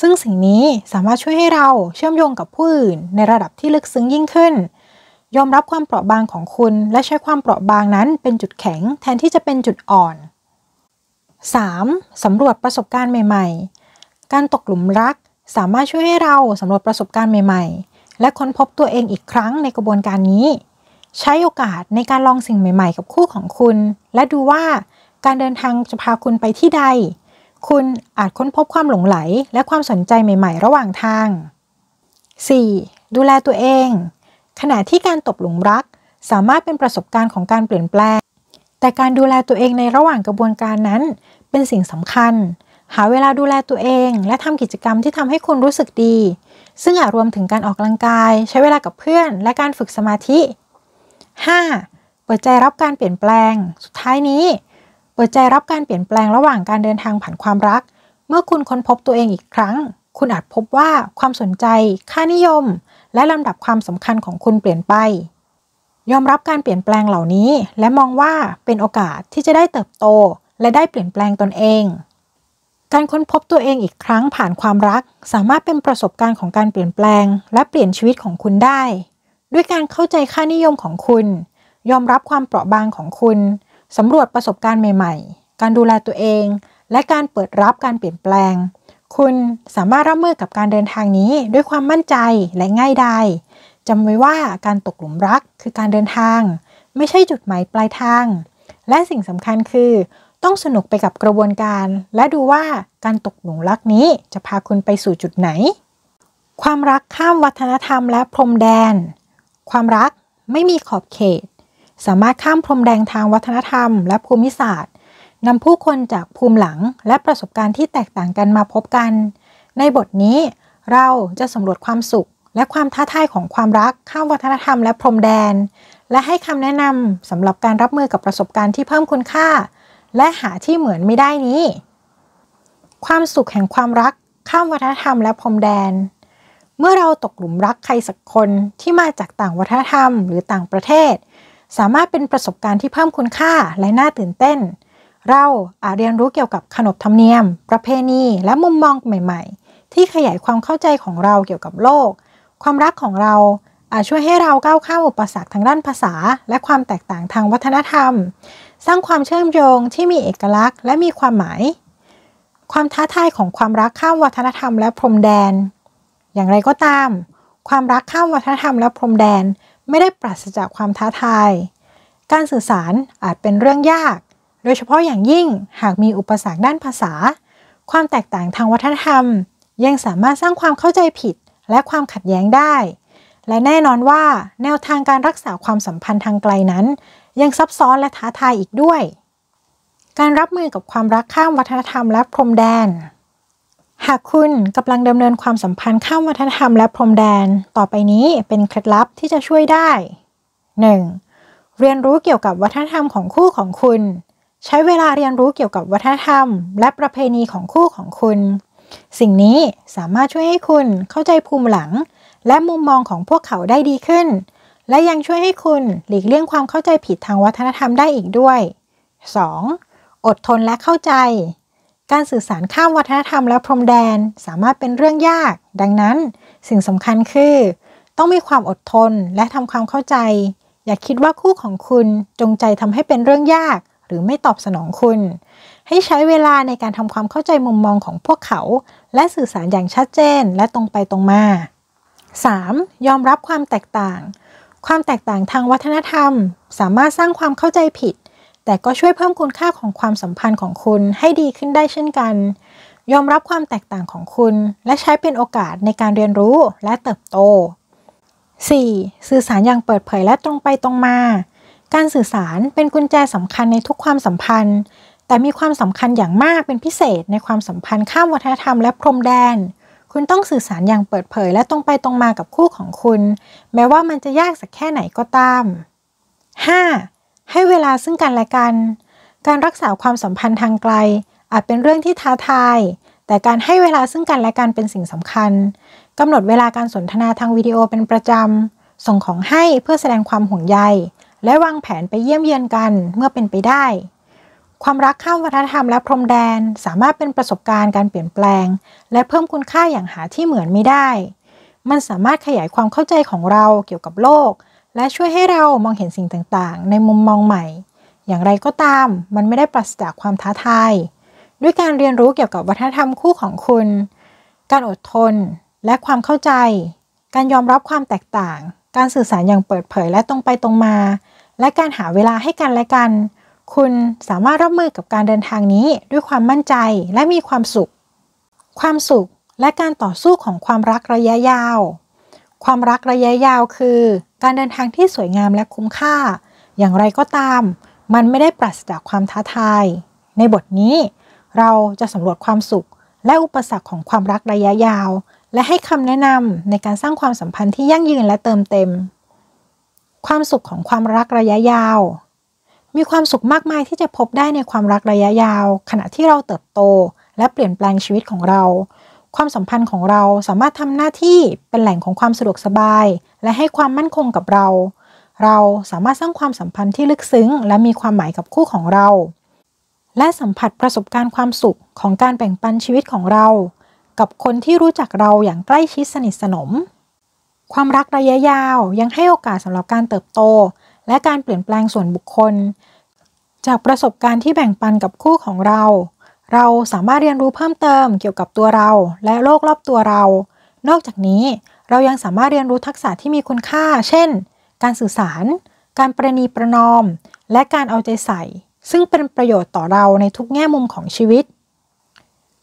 ซึ่งสิ่งนี้สามารถช่วยให้เราเชื่อมโยงกับผู้อื่น ในระดับที่ลึกซึ้งยิ่งขึ้น ยอมรับความเปราะบางของคุณและใช้ความเปราะบางนั้นเป็นจุดแข็งแทนที่จะเป็นจุดอ่อน 3. สำรวจประสบการณ์ใหม่ ๆ การตกหลุมรักสามารถช่วยให้เราสำรวจประสบการณ์ใหม่ๆและค้นพบตัวเองอีกครั้งในกระบวนการนี้ ใช้โอกาสในการลองสิ่งใหม่ๆ กับคู่ของคุณ และดูว่าการเดินทางจะพาคุณไปที่ใด คุณอาจค้นพบความหลงไหล และความสนใจใหม่ๆ ระหว่างทาง 4. ดูแลตัวเอง ขณะที่การตกหลุมรัก สามารถเป็นประสบการณ์ของการเปลี่ยนแปลงแต่การดูแลตัวเองในระหว่างกระบวนการนั้น เป็นสิ่งสำคัญ หาเวลาดูแลตัวเอง และทำกิจกรรมที่ทำให้คุณรู้สึกดีซึ่งอาจรวมถึงการออกกำลังกายใช้เวลากับเพื่อนและการฝึกสมาธิ 5. เปิดใจรับการเปลี่ยนแปลง สุดท้ายนี้ เปิดใจรับการเปลี่ยนแปลงระหว่างการเดินทางผ่านความรัก เมื่อคุณค้นพบตัวเองอีกครั้ง คุณอาจพบว่าความสนใจ ค่านิยม และลำดับความสำคัญของคุณเปลี่ยนไป ยอมรับการเปลี่ยนแปลงเหล่านี้ และมองว่าเป็นโอกาสที่จะได้เติบโต และได้เปลี่ยนแปลงตนเองการค้นพบตัวเองอีกครั้งผ่านความรักสามารถเป็นประสบการณ์ของการเปลี่ยนแปลงและเปลี่ยนชีวิตของคุณได้ ด้วยการเข้าใจค่านิยมของคุณ ยอมรับความเปราะบางของคุณ สำรวจประสบการณ์ใหม่ๆ การดูแลตัวเอง และการเปิดรับการเปลี่ยนแปลง คุณสามารถรับมือกับการเดินทางนี้ด้วยความมั่นใจและง่ายดายจำไว้ว่าการตกหลุมรักคือการเดินทาง ไม่ใช่จุดหมายปลายทาง และสิ่งสำคัญคือต้องสนุกไปกับกระบวนการ และดูว่าการตกหลุมรักนี้จะพาคุณไปสู่จุดไหน ความรักข้ามวัฒนธรรม และพรมแดน ความรักไม่มีขอบเขต สามารถข้ามพรมแดนทางวัฒนธรรม และภูมิศาสตร์นำผู้คนจากภูมิหลัง และประสบการณ์ที่แตกต่างกันมาพบกัน ในบทนี้ เราจะสำรวจความสุข และความท้าทายของความรักข้ามวัฒนธรรมและพรมแดน และให้คำแนะนำสำหรับการรับมือกับประสบการณ์ที่เพิ่มคุณค่าและหาที่เหมือนไม่ได้นี้ ความสุขแห่งความรัก ข้ามวัฒนธรรมและพรมแดน เมื่อเราตกหลุมรักใครสักคนที่มาจากต่างวัฒนธรรมหรือต่างประเทศ สามารถเป็นประสบการณ์ที่เพิ่มคุณค่าและน่าตื่นเต้น เราอาจเรียนรู้เกี่ยวกับขนบธรรมเนียม ประเพณี และมุมมองใหม่ๆ ที่ขยายความเข้าใจของเราเกี่ยวกับโลก ความรักของเรา อาจช่วยให้เราก้าวข้ามอุปสรรคทางด้านภาษา และความแตกต่างทางวัฒนธรรมสร้างความเชื่อมโยงที่มีเอกลักษณ์และมีความหมาย ความท้าทายของความรักข้ามวัฒนธรรมและพรมแดน อย่างไรก็ตาม ความรักข้ามวัฒนธรรมและพรมแดนไม่ได้ปราศจากความท้าทายการสื่อสารอาจเป็นเรื่องยาก โดยเฉพาะอย่างยิ่งหากมีอุปสรรคด้านภาษา ความแตกต่างทางวัฒนธรรม ยังสามารถสร้างความเข้าใจผิดและความขัดแย้งได้ และแน่นอนว่าแนวทางการรักษาความสัมพันธ์ทางไกลนั้นยังซับซ้อนและท้าทายอีกด้วย การรับมือกับความรักข้ามวัฒนธรรมและพรมแดน หากคุณกำลังดำเนินความสัมพันธ์ข้ามวัฒนธรรมและพรมแดน ต่อไปนี้เป็นเคล็ดลับที่จะช่วยได้ 1. เรียนรู้เกี่ยวกับวัฒนธรรมของคู่ของคุณ ใช้เวลาเรียนรู้เกี่ยวกับวัฒนธรรมและประเพณีของคู่ของคุณ สิ่งนี้สามารถช่วยให้คุณเข้าใจภูมิหลัง และมุมมองของพวกเขาได้ดีขึ้นและยังช่วยให้คุณหลีกเลี่ยงความเข้าใจผิดทางวัฒนธรรมได้อีกด้วย 2. อดทนและเข้าใจ การสื่อสารข้ามวัฒนธรรมและพรมแดนสามารถเป็นเรื่องยาก ดังนั้นสิ่งสำคัญคือ ต้องมีความอดทนและทำความเข้าใจ อย่าคิดว่าคู่ของคุณจงใจทำให้เป็นเรื่องยาก หรือไม่ตอบสนองคุณ ให้ใช้เวลาในการทำความเข้าใจมุมมองของพวกเขา และสื่อสารอย่างชัดเจนและตรงไปตรงมา 3. ยอมรับความแตกต่างความแตกต่างทางวัฒนธรรม สามารถสร้างความเข้าใจผิด แต่ก็ช่วยเพิ่มคุณค่าของความสัมพันธ์ของคุณให้ดีขึ้นได้เช่นกัน ยอมรับความแตกต่างของคุณและใช้เป็นโอกาสในการเรียนรู้และเติบโต 4. สื่อสารอย่างเปิดเผยและตรงไปตรงมา การสื่อสารเป็นกุญแจสำคัญในทุกความสัมพันธ์ แต่มีความสำคัญอย่างมากเป็นพิเศษ ในความสัมพันธ์ข้ามวัฒนธรรมและพรมแดนคุณต้องสื่อสารอย่างเปิดเผยและตรงไปตรงมากับคู่ของคุณ แม้ว่ามันจะยากสักแค่ไหนก็ตาม 5. ให้เวลาซึ่งกันและกัน การรักษาความสัมพันธ์ทางไกล อาจเป็นเรื่องที่ท้าทาย แต่การให้เวลาซึ่งกันและกันเป็นสิ่งสำคัญ กำหนดเวลาการสนทนาทางวิดีโอเป็นประจำ ส่งของให้เพื่อแสดงความห่วงใย และวางแผนไปเยี่ยมเยียนกันเมื่อเป็นไปได้ความรักข้ามวัฒนธรรมและพรมแดนสามารถเป็นประสบการณ์การเปลี่ยนแปลง และเพิ่มคุณค่าอย่างหาที่เหมือนไม่ได้ มันสามารถขยายความเข้าใจของเราเกี่ยวกับโลก และช่วยให้เรามองเห็นสิ่งต่าง ๆ ในมุมมองใหม่ อย่างไรก็ตาม มันไม่ได้ปราศจากความท้าทาย ด้วยการเรียนรู้เกี่ยวกับวัฒนธรรมคู่ของคุณ การอดทนและความเข้าใจ การยอมรับความแตกต่าง การสื่อสารอย่างเปิดเผยและตรงไปตรงมา และการหาเวลาให้กันและกันคุณสามารถรับมือกับการเดินทางนี้ด้วยความมั่นใจและมีความสุข ความสุขและการต่อสู้ของความรักระยะยาว ความรักระยะยาวคือ การเดินทางที่สวยงามและคุ้มค่า อย่างไรก็ตาม มันไม่ได้ปราศจากความท้าทายในบทนี้ เราจะสำรวจความสุขและอุปสรรคของความรักระยะยาว และให้คำแนะนำในการสร้างความสัมพันธ์ที่ยั่งยืนและเติมเต็ม ความสุขของความรักระยะยาวมีความสุขมากมายที่จะพบได้ในความรักระยะยาว ขณะที่เราเติบโตและเปลี่ยนแปลงชีวิตของเรา ความสัมพันธ์ของเราสามารถทำหน้าที่เป็นแหล่งของความสะดวกสบายและให้ความมั่นคงกับเรา เราสามารถสร้างความสัมพันธ์ที่ลึกซึ้งและมีความหมายกับคู่ของเรา และสัมผัสประสบการณ์ความสุขของการแบ่งปันชีวิตของเรากับคนที่รู้จักเราอย่างใกล้ชิดสนิทสนม ความรักระยะยาวยังให้โอกาสสำหรับการเติบโตและการเปลี่ยนแปลงส่วนบุคคล จากประสบการณ์ที่แบ่งปันกับคู่ของเรา เราสามารถเรียนรู้เพิ่มเติมเกี่ยวกับตัวเรา และโลกรอบตัวเรา นอกจากนี้เรายังสามารถเรียนรู้ทักษะที่มีคุณค่า เช่น การสื่อสาร การประนีประนอม และการเอาใจใส่ ซึ่งเป็นประโยชน์ต่อเราในทุกแง่มุมของชีวิต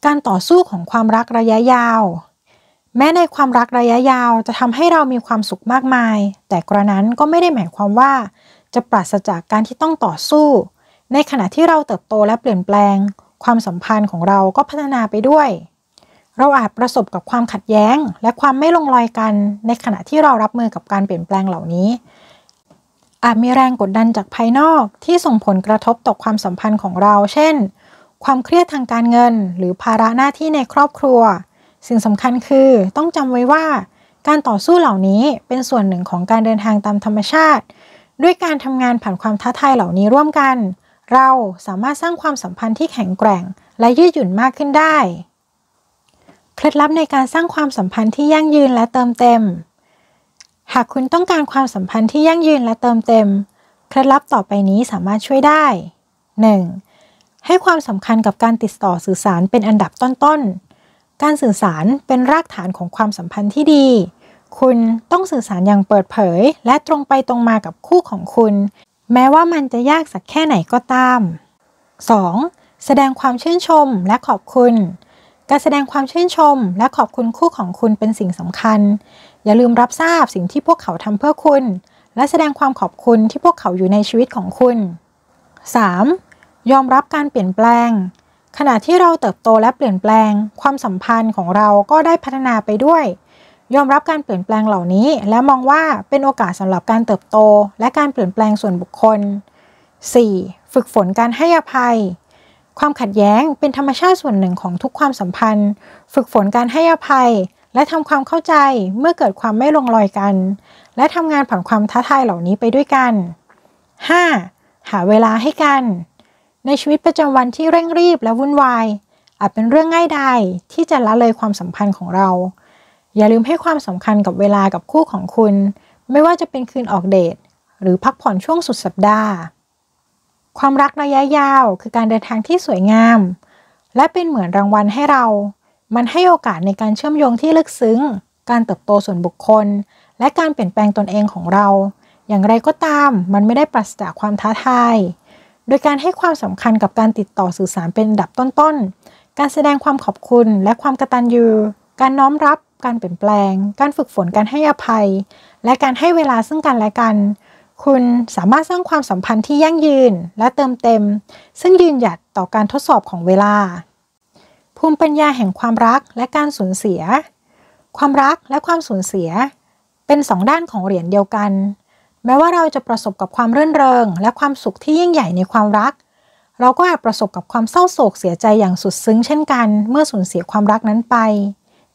การต่อสู้ของความรักระยะยาวแม้ในความรักระยะยาวจะทำให้เรามีความสุขมากมาย แต่กระนั้นก็ไม่ได้หมายความว่า จะปราศจากการที่ต้องต่อสู้ ในขณะที่เราเติบโตและเปลี่ยนแปลง ความสัมพันธ์ของเราก็พัฒนาไปด้วย เราอาจประสบกับความขัดแย้งและความไม่ลงรอยกัน ในขณะที่เรารับมือกับการเปลี่ยนแปลงเหล่านี้ อาจมีแรงกดดันจากภายนอกที่ส่งผลกระทบต่อความสัมพันธ์ของเรา เช่น ความเครียดทางการเงิน หรือภาระหน้าที่ในครอบครัวสิ่งสำคัญคือต้องจำไว้ว่า การต่อสู้เหล่านี้เป็นส่วนหนึ่งของการเดินทางตามธรรมชาติ ด้วยการทำงานผ่านความท้าทายเหล่านี้ร่วมกัน เราสามารถสร้างความสัมพันธ์ที่แข็งแกร่ง และยืดหยุ่นมากขึ้นได้เคล็ดลับในการสร้างความสัมพันธ์ที่ยั่งยืนและเติมเต็ม หากคุณต้องการความสัมพันธ์ที่ยั่งยืนและเติมเต็มเคล็ดลับต่อไปนี้สามารถช่วยได้ 1. ให้ความสำคัญกับการติดต่อสื่อสารเป็นอันดับต้นๆการสื่อสารเป็นรากฐาน ของ ความสัมพันธ์ที่ดี คุณต้องสื่อสารอย่างเปิดเผย และตรงไปตรงมากับคู่ของคุณ แม้ว่ามันจะยากสัก แค่ไหนก็ตาม 2. แสดงความชื่นชมและขอบคุณ การแสดงความชื่นชม และขอบคุณคู่ของคุณเป็นสิ่งสำคัญ อย่าลืมรับทราบสิ่งที่พวกเขาทำเพื่อคุณ และแสดงความขอบคุณที่พวกเขาอยู่ในชีวิตของคุณ 3. ยอมรับการเปลี่ยนแปลงขณะที่เราเติบโตและเปลี่ยนแปลงความสัมพันธ์ของเราก็ได้พัฒนาไปด้วย ยอมรับการเปลี่ยนแปลงเหล่านี้ และมองว่าเป็นโอกาสสำหรับการเติบโต และการเปลี่ยนแปลงส่วนบุคคล 4. ฝึกฝนการให้อภัย ความขัดแย้งเป็นธรรมชาติส่วนหนึ่งของทุกความสัมพันธ์ ฝึกฝนการให้อภัย และทำความเข้าใจเมื่อเกิดความไม่ลงรอยกัน และทำงานผ่านความท้าทายเหล่านี้ไปด้วยกัน 5. หาเวลาให้กันในชีวิตประจำวันที่เร่งรีบและวุ่นวายอาจเป็นเรื่องง่ายดายที่จะละเลยความสัมพันธ์ของเรา อย่าลืมให้ความสำคัญกับเวลากับคู่ของคุณ ไม่ว่าจะเป็นคืนออกเดทหรือพักผ่อนช่วงสุดสัปดาห์ ความรักระยะยาวคือการเดินทางที่สวยงาม และเป็นเหมือนรางวัลให้เรา มันให้โอกาสในการเชื่อมโยงที่ลึกซึ้ง การเติบโตส่วนบุคคล และการเปลี่ยนแปลงตนเองของเรา อย่างไรก็ตามมันไม่ได้ปราศจากความท้าทายโดยการให้ความสำคัญกับการติดต่อสื่อสารเป็นดับต้น ๆ การแสดงความขอบคุณ และความกตัญญูการน้อมรับ การเปลี่ยนแปลง การฝึกฝนการให้อภัย และการให้เวลาซึ่งกันและกัน คุณสามารถสร้างความสัมพันธ์ที่ยั่งยืนและเติมเต็ม ซึ่งยืนหยัดต่อการทดสอบของเวลา ภูมิปัญญาแห่งความรักและการสูญเสีย ความรักและความสูญเสีย เป็นสองด้านของเหรียญเดียวกันแม้ว่าเราจะประสบกับความเรื่นเริงและความสุขที่ยิ่งใหญ่ในความรัก เราก็อาจประสบกับความเศร้าโศกเสียใจอย่างสุดซึ้งเช่นกัน เมื่อสูญเสียความรักนั้นไป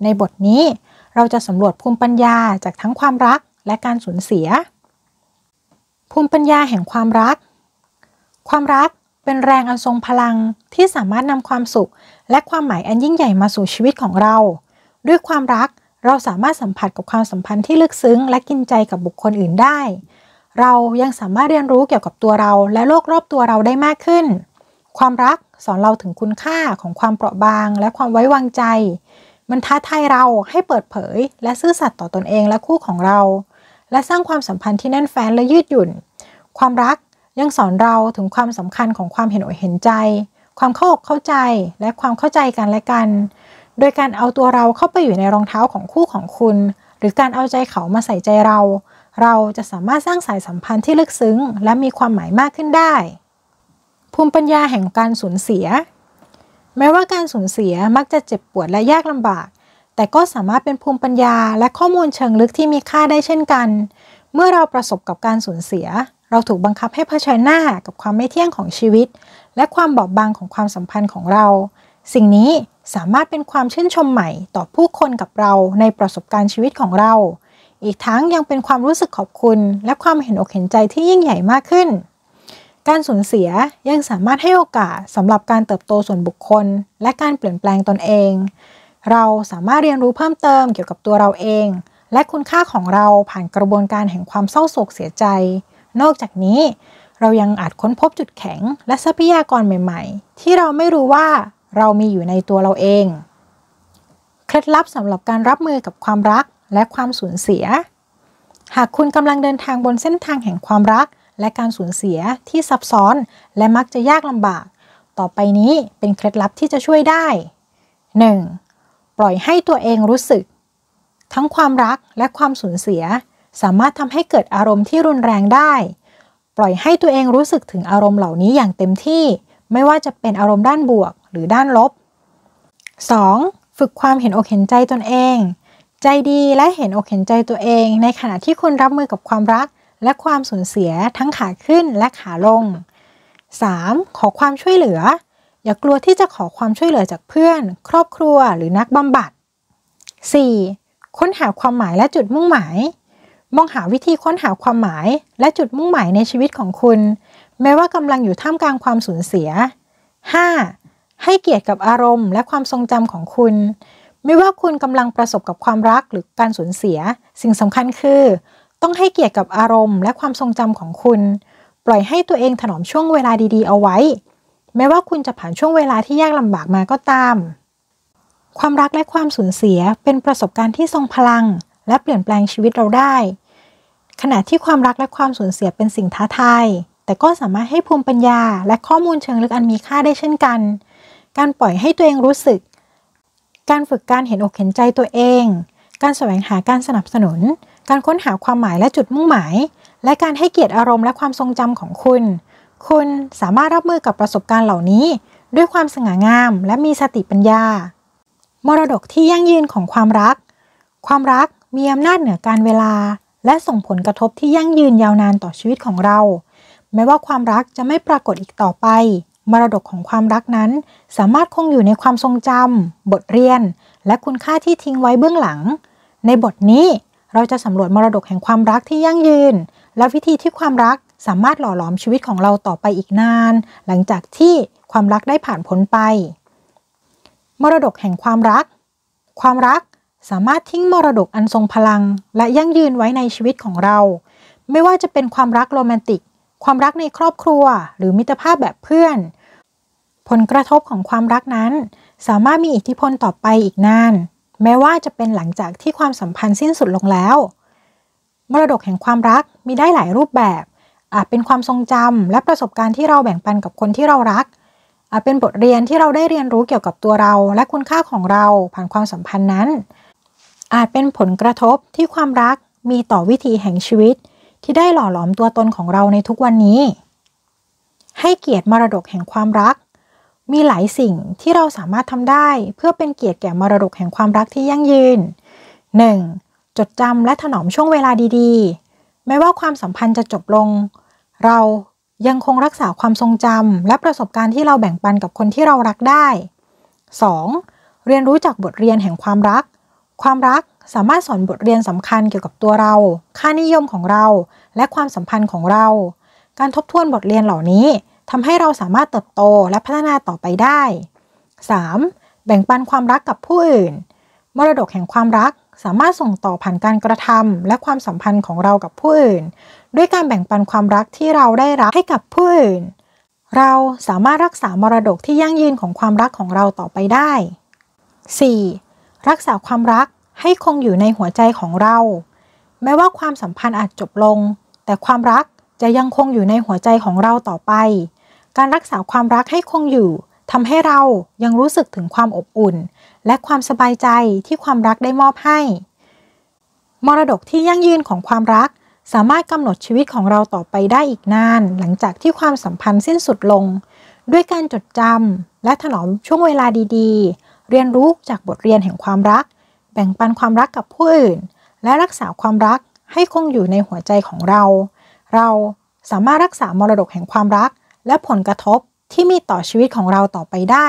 ในบทนี้เราจะสำรวจภูมิปัญญาจากทั้งความรักและการสูญเสีย ภูมิปัญญาแห่งความรัก ความรักเป็นแรงอันทรงพลังที่สามารถนำความสุข และความหมายอันยิ่งใหญ่มาสู่ชีวิตของเรา ด้วยความรักเราสามารถสัมผัสกับความสัมพันธ์ที่ลึกซึ้งและกินใจกับบุคคลอื่นได้เรายังสามารถเรียนรู้เกี่ยวกับตัวเราและโลกรอบตัวเราได้มากขึ้น ความรักสอนเราถึงคุณค่าของความเปราะบางและความไว้วางใจ มันท้าทายเราให้เปิดเผย และซื่อสัตย์ต่อตนเองและคู่ของเรา และสร้างความสัมพันธ์ที่แน่นแฟ้นและยืดหยุ่น ความรักยังสอนเราถึงความสำคัญของความเห็นอกเห็นใจ ความเข้าอกเข้าใจและความเข้าใจกันและกัน โดยการเอาตัวเราเข้าไปอยู่ในรองเท้าของคู่ของคุณ หรือการเอาใจเขามาใส่ใจเราเราจะสามารถสร้างสายสัมพันธ์ที่ลึกซึ้ง และมีความหมายมากขึ้นได้ ภูมิปัญญาแห่งการสูญเสีย แม้ว่าการสูญเสียมักจะเจ็บปวดและยากลำบาก แต่ก็สามารถเป็นภูมิปัญญาและข้อมูลเชิงลึกที่มีค่าได้เช่นกัน เมื่อเราประสบกับการสูญเสีย เราถูกบังคับให้เผชิญหน้ากับความไม่เที่ยงของชีวิต และความบอบบางของความสัมพันธ์ของเรา สิ่งนี้สามารถเป็นความชื่นชมใหม่ต่อผู้คนกับเราในประสบการณ์ชีวิตของเราอีกทั้งยังเป็นความรู้สึกขอบคุณ และความเห็นอกเห็นใจที่ยิ่งใหญ่มากขึ้น การสูญเสียยังสามารถให้โอกาสสำหรับการเติบโตส่วนบุคคล และการเปลี่ยนแปลงตนเอง เราสามารถเรียนรู้เพิ่มเติมเกี่ยวกับตัวเราเอง และคุณค่าของเราผ่านกระบวนการ แห่งความเศร้าโศกเสียใจ นอกจากนี้ เรายังอาจค้นพบจุดแข็ง และทรัพยากรใหม่ ๆ ที่เราไม่รู้ว่าเรามีอยู่ในตัวเราเอง เคล็ดลับสำหรับการรับมือกับความรักและความสูญเสีย หากคุณกำลังเดินทางบนเส้นทางแห่งความรัก และการสูญเสียที่ซับซ้อนและมักจะยากลำบาก ต่อไปนี้เป็นเคล็ดลับที่จะช่วยได้ 1. ปล่อยให้ตัวเองรู้สึก ทั้งความรักและความสูญเสีย สามารถทำให้เกิดอารมณ์ที่รุนแรงได้ ปล่อยให้ตัวเองรู้สึกถึงอารมณ์เหล่านี้อย่างเต็มที่ ไม่ว่าจะเป็นอารมณ์ด้านบวก หรือด้านลบ 2. ฝึกความเห็นอกเห็นใจตนเองใจดีและเห็นอกเห็นใจตัวเองในขณะที่คุณรับมือกับความรัก และความสูญเสียทั้งขาขึ้นและขาลง 3. ขอความช่วยเหลือ อย่ากลัวที่จะขอความช่วยเหลือจากเพื่อน ครอบครัวหรือนักบำบัด 4. ค้นหาความหมายและจุดมุ่งหมาย มองหาวิธีค้นหาความหมายและจุดมุ่งหมายในชีวิตของคุณ แม้ว่ากำลังอยู่ท่ามกลางความสูญเสีย 5. ให้เกียรติกับอารมณ์ และความทรงจำของคุณไม่ว่าคุณกำลังประสบกับความรักหรือการสูญเสีย สิ่งสำคัญคือ ต้องให้เกียรติกับอารมณ์ และความทรงจำของคุณ ปล่อยให้ตัวเองถนอมช่วงเวลาดีๆเอาไว้ แม้ว่าคุณจะผ่านช่วงเวลาที่ยากลำบากมาก็ตาม ความรักและความสูญเสียเป็นประสบการณ์ที่ทรงพลัง และเปลี่ยนแปลงชีวิตเราได้ ขณะที่ความรักและความสูญเสียเป็นสิ่งท้าทายแต่ก็สามารถให้ภูมิปัญญา และข้อมูลเชิงลึกอันมีค่าได้เช่นกัน การปล่อยให้ตัวเองรู้สึกการฝึกการเห็นอกเห็นใจตัวเอง การแสวงหาการสนับสนุน การค้นหาความหมายและจุดมุ่งหมาย และการให้เกียรติอารมณ์และความทรงจำของคุณ คุณสามารถรับมือกับประสบการณ์เหล่านี้ ด้วยความสง่างามและมีสติปัญญา มรดกที่ยั่งยืนของความรัก ความรักมีอำนาจเหนือการเวลา และส่งผลกระทบที่ยั่งยืนยาวนานต่อชีวิตของเรา แม้ว่าความรักจะไม่ปรากฏอีกต่อไปมรดกของความรักนั้นสามารถคงอยู่ในความทรงจำบทเรียน และคุณค่าที่ทิ้งไว้เบื้องหลัง ในบทนี้เราจะสำรวจมรดกแห่งความรักที่ยั่งยืน และวิธีที่ความรักสามารถหล่อหลอมชีวิตของเราต่อไปอีกนาน หลังจากที่ความรักได้ผ่านพ้นไป มรดกแห่งความรัก ความรักสามารถทิ้งมรดกอันทรงพลัง และยั่งยืนไว้ในชีวิตของเรา ไม่ว่าจะเป็นความรักโรแมนติก ความรักในครอบครัว หรือมิตรภาพแบบเพื่อนผลกระทบของความรักนั้นสามารถมีอิทธิพลต่อไปอีกนานแม้ว่าจะเป็นหลังจากที่ความสัมพันธ์สิ้นสุดลงแล้วมรดกแห่งความรักมีได้หลายรูปแบบอาจเป็นความทรงจำและประสบการณ์ที่เราแบ่งปันกับคนที่เรารักอาจเป็นบทเรียนที่เราได้เรียนรู้เกี่ยวกับตัวเราและคุณค่าของเราผ่านความสัมพันธ์นั้น อาจเป็นผลกระทบที่ความรักมีต่อวิธีแห่งชีวิต ที่ได้หล่อหลอมตัวตนของเราในทุกวันนี้ ให้เกียรติมรดกแห่งความรักมีหลายสิ่งที่เราสามารถทำได้เพื่อเป็นเกียรติแก่มรดกแห่งความรักที่ยั่งยืน 1. จดจำและถนอมช่วงเวลาดีๆ ไม่ว่าความสัมพันธ์จะจบลง เรายังคงรักษาความทรงจำและประสบการณ์ที่เราแบ่งปันกับคนที่เรารักได้ 2. เรียนรู้จากบทเรียนแห่งความรัก ความรักสามารถสอนบทเรียนสำคัญเกี่ยวกับตัวเรา ค่านิยมของเราและความสัมพันธ์ของเรา การทบทวนบทเรียนเหล่านี้ทำให้เราสามารถเติบโตและพัฒนาต่อไปได้ 3. แบ่งปันความรักกับผู้อื่น มรดกแห่งความรักสามารถส่งต่อผ่านการกระทำ และความสัมพันธ์ของเรากับผู้อื่น ด้วยการแบ่งปันความรักที่เราได้รับให้กับผู้อื่น เราสามารถรักษามรดกที่ยั่งยืนของความรักของเราต่อไปได้ 4. รักษาความรักให้คงอยู่ในหัวใจของเรา แม้ว่าความสัมพันธ์อาจจบลง แต่ความรักจะยังคงอยู่ในหัวใจของเราต่อไปการรักษาความรักให้คงอยู่ทำให้เรายังรู้สึกถึงความอบอุ่น และความสบายใจที่ความรักได้มอบให้ มรดกที่ยั่งยืนของความรัก สามารถกำหนดชีวิตของเราต่อไปได้อีกนาน หลังจากที่ความสัมพันธ์สิ้นสุดลง ด้วยการจดจำและถนอมช่วงเวลาดีๆ เรียนรู้จากบทเรียนแห่งความรัก แบ่งปันความรักกับผู้อื่น และรักษาความรักให้คงอยู่ในหัวใจของเรา เราสามารถรักษามรดกแห่งความรักและผลกระทบที่มีต่อชีวิตของเราต่อไปได้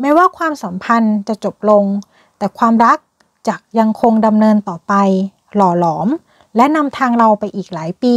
แม้ว่าความสัมพันธ์จะจบลง แต่ความรักจะยังคงดำเนินต่อไป หล่อหลอม และนำทางเราไปอีกหลายปี